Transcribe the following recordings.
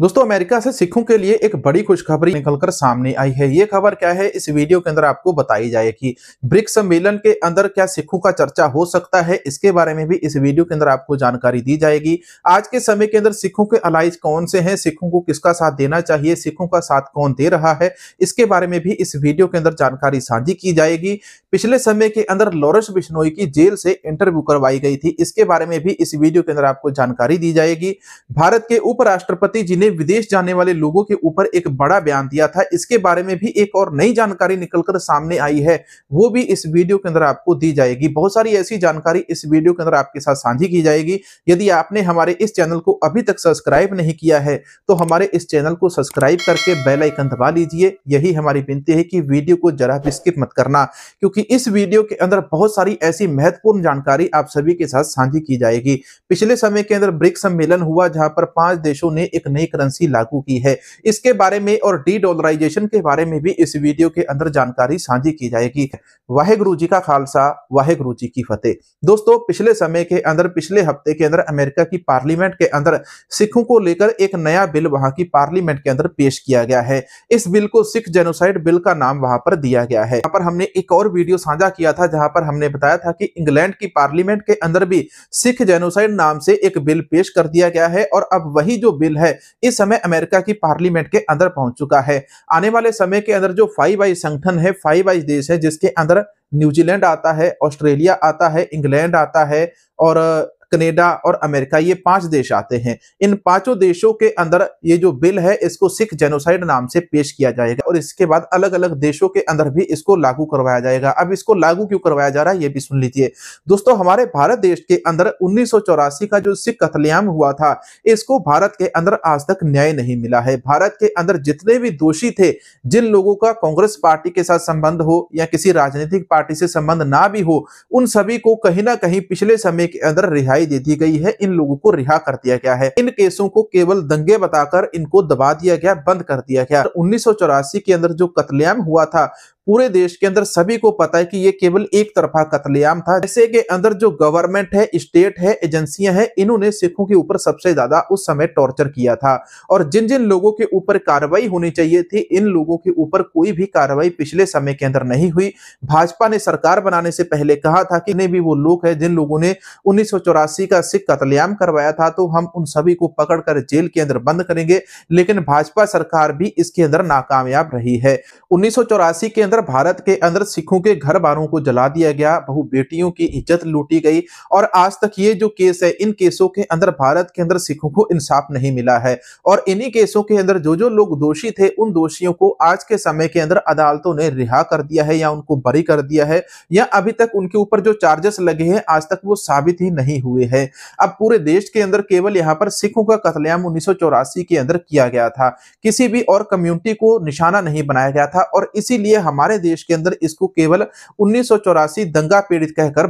दोस्तों अमेरिका से सिखों के लिए एक बड़ी खुशखबरी निकलकर सामने आई है ये खबर क्या है इस वीडियो के अंदर आपको बताई जाएगी ब्रिक्स सम्मेलन के अंदर क्या सिखों का चर्चा हो सकता है इसके बारे में भी इस वीडियो के अंदर आपको जानकारी दी जाएगी आज के समय के अंदर सिखों के अलाइज कौन से हैं सिखों को किसका साथ देना चाहिए सिखों का साथ कौन दे रहा है इसके बारे में भी इस वीडियो के अंदर जानकारी साझी की जाएगी पिछले समय के अंदर लॉरेंस बिश्नोई की जेल से इंटरव्यू करवाई गई थी इसके बारे में भी इस वीडियो के अंदर आपको जानकारी दी जाएगी भारत के उपराष्ट्रपति जी ने विदेश जाने वाले लोगों के ऊपर एक बड़ा बयान दिया था इसके बारे में भी एक और नई जानकारी निकलकर सामने आई है वो भी इस वीडियो के अंदर आपको दी जाएगी बहुत सारी ऐसी जानकारी इस वीडियो के अंदर आपके साथ साझी की जाएगी यदि आपने हमारे इस चैनल को अभी तक सब्सक्राइब नहीं किया है तो हमारे इस चैनल को सब्सक्राइब करके बेलाइकन दबा लीजिए यही हमारी विनती है कि वीडियो को जरा भी स्किप मत करना क्योंकि इस वीडियो के अंदर बहुत सारी ऐसी महत्वपूर्ण जानकारी आप सभी के साथ साझी की जाएगी पिछले समय के अंदर ब्रिक्स सम्मेलन हुआ जहां पर पांच देशों ने एक नई करेंसी लागू की है इसके बारे में और डी डॉलराइजेशन के बारे में भी इस वीडियो के अंदर जानकारी साझी की जाएगी वाहेगुरु जी का खालसा वाहेगुरु जी की फतेह दोस्तों पिछले समय के अंदर पिछले हफ्ते के अंदर अमेरिका की पार्लियामेंट के अंदर सिखों को लेकर एक नया बिल वहां की पार्लियामेंट के अंदर पेश किया गया है इस बिल को सिख जेनोसाइड बिल का नाम वहां पर दिया गया है यहाँ पर हमने एक और वीडियो साझा किया था जहां पर हमने बताया था कि इंग्लैंड की पार्लियामेंट के अंदर भी सिख जेनोसाइड नाम से एक बिल पेश कर दिया गया है और अब वही जो बिल है इस समय अमेरिका की पार्लियामेंट के अंदर पहुंच चुका है आने वाले समय के अंदर जो फाइव आई संगठन है फाइव आई देश है जिसके अंदर न्यूजीलैंड आता है ऑस्ट्रेलिया आता है इंग्लैंड आता है और कनेडा और अमेरिका ये पांच देश आते हैं इन पांचों देशों के अंदर ये जो बिल है इसको सिख जेनोसाइड नाम से पेश किया जाएगा और इसके बाद अलग अलग देशों के अंदर भी इसको लागू करवाया जाएगा अब इसको लागू क्यों करवाया जा रहा है ये भी सुन लीजिए दोस्तों हमारे भारत देश के अंदर उन्नीस का जो सिख कतलेआम हुआ था इसको भारत के अंदर आज तक न्याय नहीं मिला है भारत के अंदर जितने भी दोषी थे जिन लोगों का कांग्रेस पार्टी के साथ संबंध हो या किसी राजनीतिक पार्टी से संबंध ना भी हो उन सभी को कहीं ना कहीं पिछले समय के अंदर रिहाई सफाई दे दी गई है इन लोगों को रिहा कर दिया गया है इन केसों को केवल दंगे बताकर इनको दबा दिया गया बंद कर दिया गया उन्नीस के अंदर जो कतलेआम हुआ था पूरे देश के अंदर सभी को पता है कि ये केवल एक तरफा कतलेआम था जैसे के अंदर जो गवर्नमेंट है स्टेट है एजेंसियां हैं इन्होंने सिखों के ऊपर सबसे ज्यादा उस समय टॉर्चर किया था और जिन जिन लोगों के ऊपर कार्रवाई होनी चाहिए थी इन लोगों के ऊपर कोई भी कार्रवाई पिछले समय के अंदर नहीं हुई भाजपा ने सरकार बनाने से पहले कहा था कि भी वो लोग है जिन लोगों ने उन्नीस का सिख कतलेआम करवाया था तो हम उन सभी को पकड़कर जेल के अंदर बंद करेंगे लेकिन भाजपा सरकार भी इसके अंदर नाकामयाब रही है उन्नीस के अंदर भारत के अंदर सिखों के घर बारों को जला दिया गया बहु बेटियों की इज्जत लूटी गई और आज तक ये जो केस है इन केसों के अंदर भारत के अंदर सिखों को इंसाफ नहीं मिला है और इन्हीं केसों के अंदर जो जो लोग दोषी थे उन दोषियों को आज के समय के अंदर अदालतों ने रिहा कर दिया है या उनको बरी कर दिया है या अभी तक उनके ऊपर जो चार्जेस लगे हैं आज तक वो साबित ही नहीं हुए हैं अब पूरे देश के अंदर केवल यहाँ पर सिखों का कतलेआम उन्नीस के अंदर किया गया था किसी भी और कम्युनिटी को निशाना नहीं बनाया गया था और इसीलिए हमारे हमारे देश के अंदर इसको केवल उन्नीस दंगा पीड़ित कहकर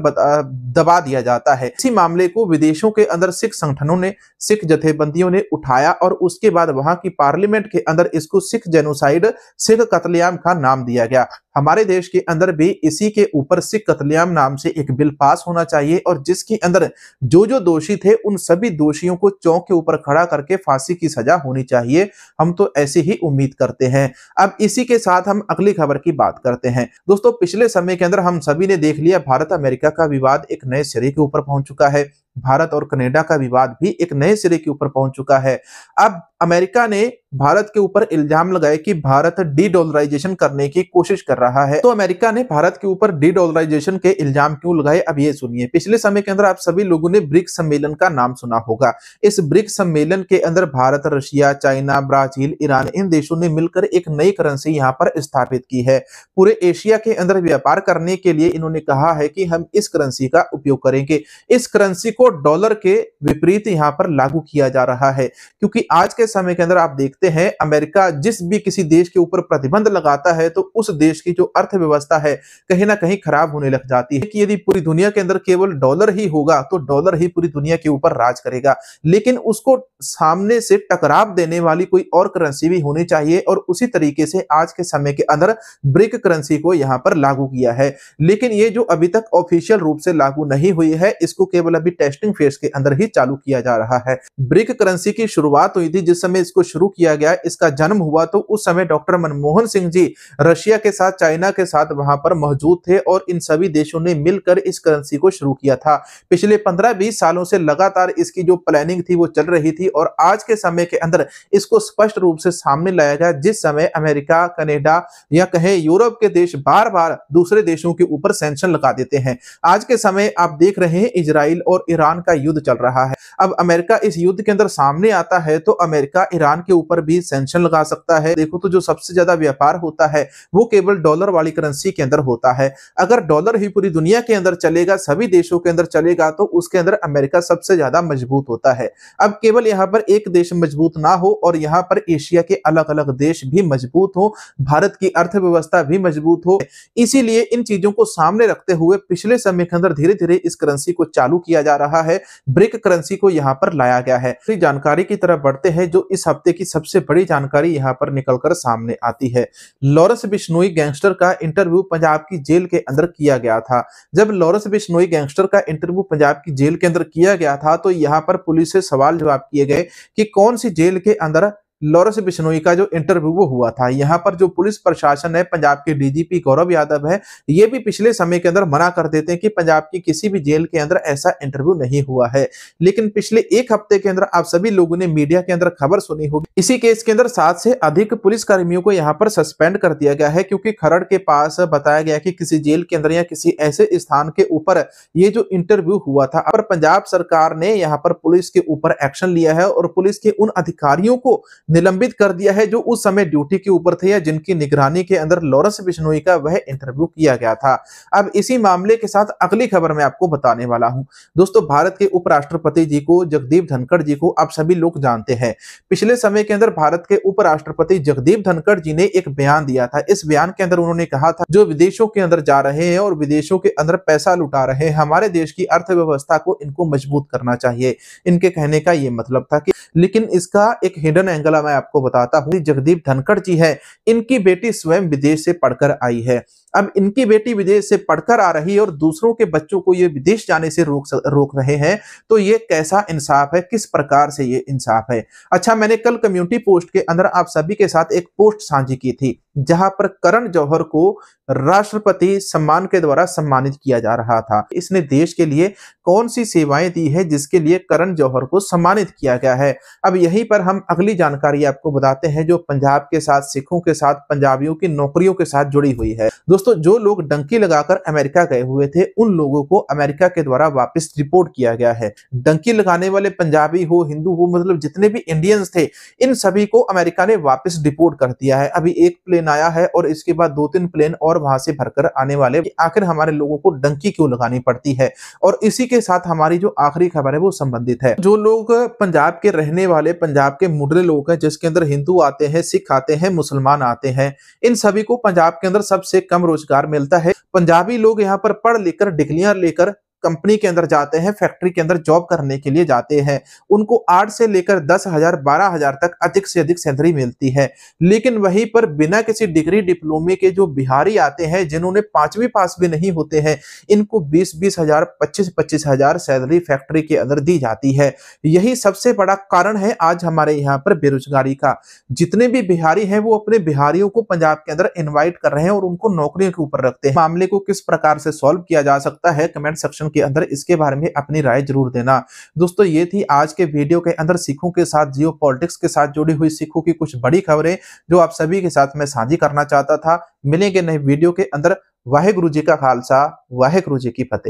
दबा दिया जाता है इसी मामले को विदेशों के अंदर सिख संगठनों ने सिख जथेबंदियों ने उठाया और उसके बाद वहां की पार्लियामेंट के अंदर इसको सिख जेनोसाइड सिख कतलेआम का नाम दिया गया हमारे देश के अंदर भी इसी के ऊपर सिख कतलेआम नाम से एक बिल पास होना चाहिए और जिसके अंदर जो जो दोषी थे उन सभी दोषियों को चौक के ऊपर खड़ा करके फांसी की सजा होनी चाहिए हम तो ऐसे ही उम्मीद करते हैं अब इसी के साथ हम अगली खबर की बात करते हैं दोस्तों पिछले समय के अंदर हम सभी ने देख लिया भारत अमेरिका का विवाद एक नए सिरे के ऊपर पहुंच चुका है भारत और कनेडा का विवाद भी एक नए सिरे के ऊपर पहुंच चुका है अब अमेरिका ने भारत के ऊपर इल्जाम लगाए कि भारत डी डॉलराइजेशन करने की कोशिश कर रहा है तो अमेरिका ने भारत के ऊपर डी डॉलराइजेशन के इल्जाम क्यों लगाए अब ये सुनिए पिछले समय के अंदर आप सभी लोगों ने ब्रिक्स सम्मेलन का नाम सुना होगा इस ब्रिक्स सम्मेलन के अंदर Bharat Russia China Brazil Iran इन देशों ने मिलकर एक नई करेंसी यहाँ पर स्थापित की है पूरे एशिया के अंदर व्यापार करने के लिए इन्होंने कहा है कि हम इस करेंसी का उपयोग करेंगे इस करेंसी को डॉलर के विपरीत यहाँ पर लागू किया जा रहा है क्योंकि आज के समय के अंदर आप देखते देखते हैं अमेरिका जिस भी किसी देश के ऊपर प्रतिबंध लगाता है तो उस देश की जो अर्थव्यवस्था है कहीं ना कहीं खराब होने लग जाती है कि यदि पूरी दुनिया के अंदर केवल डॉलर ही होगा तो डॉलर ही पूरी दुनिया के ऊपर राज करेगा लेकिन उसको सामने से टकराव देने वाली कोई और करेंसी भी होनी चाहिए और उसी तरीके से आज के समय के अंदर ब्रिक करेंसी को यहाँ पर लागू किया है लेकिन ये जो अभी तक ऑफिशियल रूप से लागू नहीं हुई है इसको केवल अभी टेस्टिंग फेज के अंदर ही चालू किया जा रहा है ब्रिक करेंसी की शुरुआत हुई थी जिस समय इसको शुरू किया किया गया इसका जन्म हुआ तो उस समय डॉक्टर मनमोहन सिंह जी रशिया के साथ चाइना के साथ वहां पर मौजूद थे और इन सभी देशों ने मिलकर इस करेंसी को शुरू किया था पिछले पंद्रह बीस सालों से लगातार इसकी जो प्लानिंग थी वो चल रही थी और आज के समय के अंदर इसको स्पष्ट रूप से सामने लाया गया जिस समय अमेरिका कनेडा या कहे यूरोप के देश बार बार दूसरे देशों के ऊपर सेंशन लगा देते हैं आज के समय आप देख रहे हैं इसराइल और ईरान का युद्ध चल रहा है अब अमेरिका इस युद्ध के अंदर सामने आता है तो अमेरिका ईरान के ऊपर पर भी सेंशन लगा सकता है देखो तो जो सबसे ज्यादा व्यापार होता है वो केवल डॉलर वाली करेंसी के अंदर होता है अगर डॉलर ही पूरी दुनिया के अंदर चलेगा सभी देशों के अंदर चलेगा तो उसके अंदर अमेरिका सबसे ज्यादा मजबूत होता है अब केवल यहाँ पर एक देश मजबूत ना हो और यहाँ पर एशिया के अलग अलग देश भी मजबूत हो भारत की अर्थव्यवस्था भी मजबूत हो इसीलिए इन चीजों को सामने रखते हुए पिछले समय के अंदर धीरे धीरे इस करेंसी को चालू किया जा रहा है ब्रिक करेंसी को यहाँ पर लाया गया है जानकारी की तरफ बढ़ते हैं जो इस हफ्ते की सबसे सबसे बड़ी जानकारी यहाँ पर निकलकर सामने आती है लॉरेंस बिश्नोई गैंगस्टर का इंटरव्यू पंजाब की जेल के अंदर किया गया था जब लॉरेंस बिश्नोई गैंगस्टर का इंटरव्यू पंजाब की जेल के अंदर किया गया था तो यहाँ पर पुलिस से सवाल जवाब किए गए कि कौन सी जेल के अंदर लॉरेंस बिश्नोई का जो इंटरव्यू वो हुआ था यहाँ पर जो पुलिस प्रशासन है पंजाब के डीजीपी गौरव यादव है ये भी पिछले समय के अंदर मना कर देते हैं कि पंजाब की किसी भी जेल के अंदर ऐसा इंटरव्यू नहीं हुआ है लेकिन पिछले एक हफ्ते के अंदर आप सभी लोगों ने मीडिया के अंदर खबर सुनी होगी इसी केस के अंदर सात से अधिक पुलिस कर्मियों को यहाँ पर सस्पेंड कर दिया गया है क्योंकि खरड़ के पास बताया गया कि किसी जेल के अंदर या किसी ऐसे स्थान के ऊपर ये जो इंटरव्यू हुआ था पर पंजाब सरकार ने यहाँ पर पुलिस के ऊपर एक्शन लिया है और पुलिस के उन अधिकारियों को निलंबित कर दिया है जो उस समय ड्यूटी के ऊपर थे या जिनकी निगरानी के अंदर लॉरेंस बिश्नोई का वह इंटरव्यू किया गया था अब इसी मामले के साथ अगली खबर मैं आपको बताने वाला हूं दोस्तों भारत के उपराष्ट्रपति जी को जगदीप धनखड़ जी को आप सभी लोग जानते हैं पिछले समय के अंदर भारत के उपराष्ट्रपति जगदीप धनखड़ जी ने एक बयान दिया था इस बयान के अंदर उन्होंने कहा था जो विदेशों के अंदर जा रहे हैं और विदेशों के अंदर पैसा लुटा रहे हैं हमारे देश की अर्थव्यवस्था को इनको मजबूत करना चाहिए इनके कहने का ये मतलब था कि लेकिन इसका एक हिडन एंगल मैं आपको बताता हूँ जगदीप धनखड़ जी है इनकी बेटी स्वयं विदेश से पढ़कर आई है अब इनकी बेटी विदेश से पढ़कर आ रही है और दूसरों के बच्चों को ये विदेश जाने से रोक रोक रहे हैं तो ये कैसा इंसाफ है किस प्रकार से ये इंसाफ है अच्छा मैंने कल कम्युनिटी पोस्ट के अंदर आप सभी के साथ एक पोस्ट साझी की थी जहां पर करण जौहर को राष्ट्रपति सम्मान के द्वारा सम्मानित किया जा रहा था इसने देश के लिए कौन सी सेवाएं दी है जिसके लिए करण जौहर को सम्मानित किया गया है अब यहीं पर हम अगली जानकारी आपको बताते हैं जो पंजाब के साथ सिखों के साथ पंजाबियों की नौकरियों के साथ जुड़ी हुई है दोस्तों जो लोग डंकी लगाकर अमेरिका गए हुए थे उन लोगों को अमेरिका के द्वारा वापस रिपोर्ट किया गया है डंकी लगाने वाले पंजाबी हो हिंदू हो मतलब जितने भी इंडियंस थे इन सभी को अमेरिका ने वापस डिपोर्ट कर दिया है अभी एक प्लेन आया है और इसके बाद दो तीन प्लेन और वहां से भरकर आने वाले आखिर हमारे लोगों को डंकी क्यों लगानी पड़ती है और इसी के साथ हमारी जो आखिरी खबर है वो संबंधित है जो लोग पंजाब के रहने वाले पंजाब के मुडरे लोग हैं जिसके अंदर हिंदू आते हैं सिख आते हैं मुसलमान आते हैं इन सभी को पंजाब के अंदर सबसे कम रोजगार मिलता है पंजाबी लोग यहाँ पर पढ़ लेकर डिग्रियां लेकर कंपनी के अंदर जाते हैं फैक्ट्री के अंदर जॉब करने के लिए जाते हैं उनको आठ से लेकर दस हजार बारह हजार तक अधिक से अधिक सैलरी मिलती है लेकिन वहीं पर बिना किसी डिग्री डिप्लोमे के जो बिहारी आते हैं जिन्होंने पांचवी पास भी नहीं होते हैं इनको बीस बीस हजार पच्चीस पच्चीस हजार सैलरी फैक्ट्री के अंदर दी जाती है यही सबसे बड़ा कारण है आज हमारे यहाँ पर बेरोजगारी का जितने भी बिहारी है वो अपने बिहारियों को पंजाब के अंदर इन्वाइट कर रहे हैं और उनको नौकरियों के ऊपर रखते हैं मामले को किस प्रकार से सॉल्व किया जा सकता है कमेंट सेक्शन के अंदर इसके बारे में अपनी राय जरूर देना दोस्तों ये थी आज के वीडियो के अंदर सिखों के साथ जियो के साथ जुड़ी हुई सिखों की कुछ बड़ी खबरें जो आप सभी के साथ मैं साझी करना चाहता था मिलेंगे नए वीडियो के अंदर वाहे गुरु जी का खालसा वाहे गुरु जी की फतेह